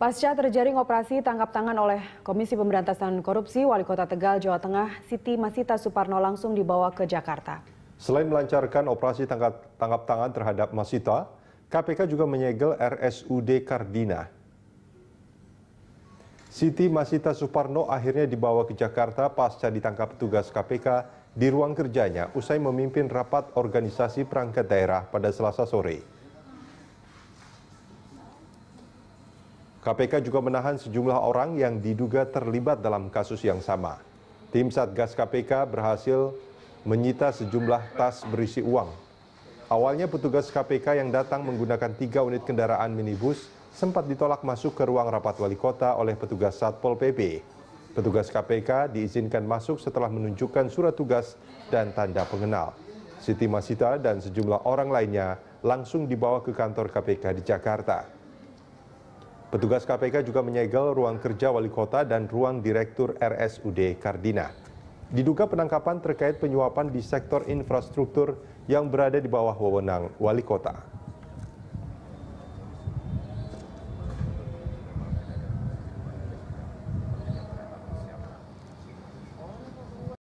Pasca terjaring operasi tangkap tangan oleh Komisi Pemberantasan Korupsi, Wali Kota Tegal, Jawa Tengah, Siti Masita Suparno langsung dibawa ke Jakarta. Selain melancarkan operasi tangkap, tangkap tangan terhadap Masita, KPK juga menyegel RSUD Kardina. Siti Masita Suparno akhirnya dibawa ke Jakarta pasca ditangkap tugas KPK di ruang kerjanya usai memimpin rapat organisasi perangkat daerah pada selasa sore. KPK juga menahan sejumlah orang yang diduga terlibat dalam kasus yang sama. Tim Satgas KPK berhasil menyita sejumlah tas berisi uang. Awalnya petugas KPK yang datang menggunakan tiga unit kendaraan minibus sempat ditolak masuk ke ruang rapat wali kota oleh petugas Satpol PP. Petugas KPK diizinkan masuk setelah menunjukkan surat tugas dan tanda pengenal. Siti Masita dan sejumlah orang lainnya langsung dibawa ke kantor KPK di Jakarta. Petugas KPK juga menyegel ruang kerja wali kota dan ruang direktur RSUD Kardina. Diduga penangkapan terkait penyuapan di sektor infrastruktur yang berada di bawah wewenang wali kota.